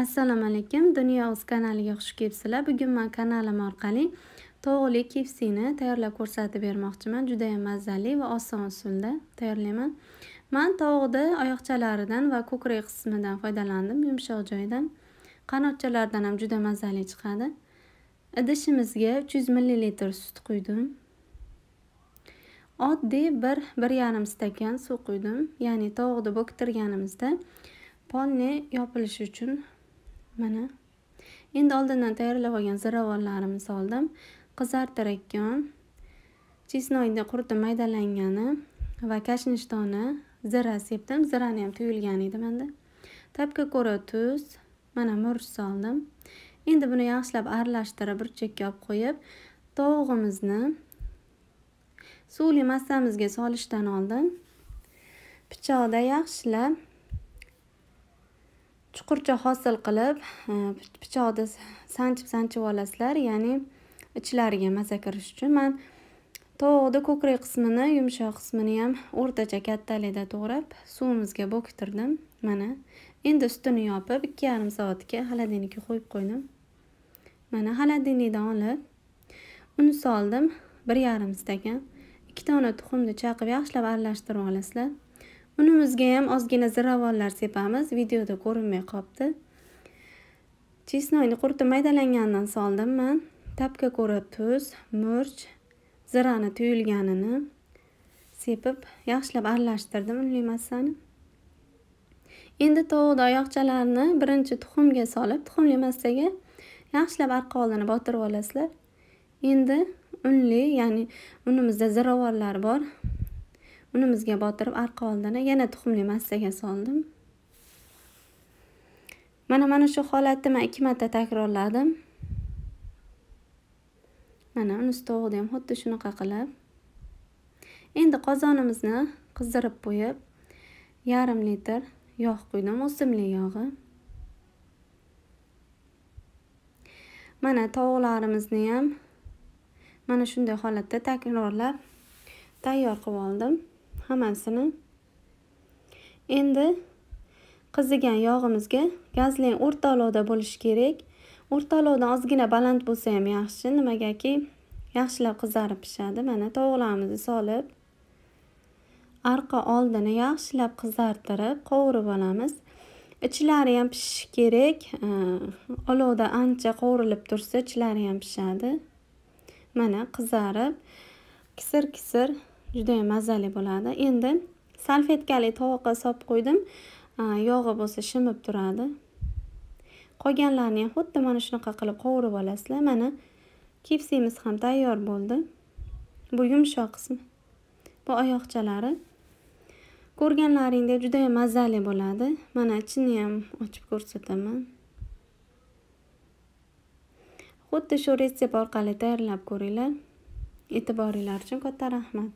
assalomu alaykum dunyo uz kanaliga xush kelibsizlar bugun man kanalim orqali tovuqli kepsini tayyorlab ko'rsatib bermoqchiman juda ham mazali va oson usulda tayyorlayman man tovuqni oyoqchalaridan va ko'krak qismidan foydalandim yumshoq joyidan qanotchalardan ham juda mazali chiqadi idishimizga 300 ml sut quydim oddiy bir bir yarim stakan suv quydim ya'ni tovuqni bo'ktirganimizda polni yopilishi uchun mana endi oldindan tayyorlab olgan ziravorlarimizni soldim qizartir chesnoyni quritib maydalangani va kashnishtoni zira sepdim zirani ham tuyilgan edi manda tabga ko'ra tuz mana murch soldim endi buni yaxshilab aralashtirib bir chekka olib qo'yib tovug'imizni suvli massamizga solishdan oldin pichoqda yaxshilab chuqurcha hosil qilib e, pichoqni sanchib sanchib olasizlar ya'ni ichlariga maza kirish uchun man tovuqni ko'krak qismini yumshoq qismini ham o'rtacha kattalikda to'g'rab suvimizga bo'ktirdim mana endi ustini yopib ikki yarim soatga xolodilnikka qo'yib qo'ydim mana xolodilnikdan olib uni soldim bir yarim stakan ikki dona tuxumni chaqib yaxshilab aralashtirib olasizlar unimizga ham ozgina ziravonlar sepamiz videoda ko'rinmay qolibdi chesnoyni quritib maydalangandan soldim men. Tapka ko'ra tuz murch zirani tuyulganini sepib yaxshilab aralashtirdim unli massani endi tovuqni oyoqchalarni birinchi tuxumga solib tuxumli massaga yaxshilab arqa oldini botirib olasizlar endi unli ya'ni unimizda ziravorlar bor unimizga botirib orqa oldini yana tuxumli massaga soldim mana mana shu holatni man ikki marta takrorladim mana uni tovuqni ham xuddi shunaqa qilib endi qozonimizni qizdirib qo'yib yarim litr yog' quydim o'simli yog'i mana tovuqlarimizni ham mana shunday holatda takrorlab tayyor qilib oldim hammasini endi qizigan yog'imizga gazlin o'rta olovda bo'lishi kerak o'rta olovdan ozgina baland bo'lsa ham yaxshi nimagaki yaxshilab qizarib pishadi mana tovuqlarimizni solib arqa oldini yaxshilab qizartirib qovurib olamiz ichlari ham pishishi kerak olovda ancha qovurilib tursa ichlari ham pishadi mana qizarib kisir kisir judayam mazali bo'ladi endi salfetkali tovoqqa solib qo'ydim yog'i bo'lsa shimib turadi qolganlarni ham xuddi mana shunaqa qilib qovurib olasizlar mana kepsimiz ham tayyor bo'ldi bu yumshoq qismi bu oyoqchalari ko'rganlaringdek judayam mazali bo'ladi mana ichini ham ochib ko'rsataman xuddi shu retsept orqali tayyorlab ko'ringlar e'tiboringlar uchun katta rahmat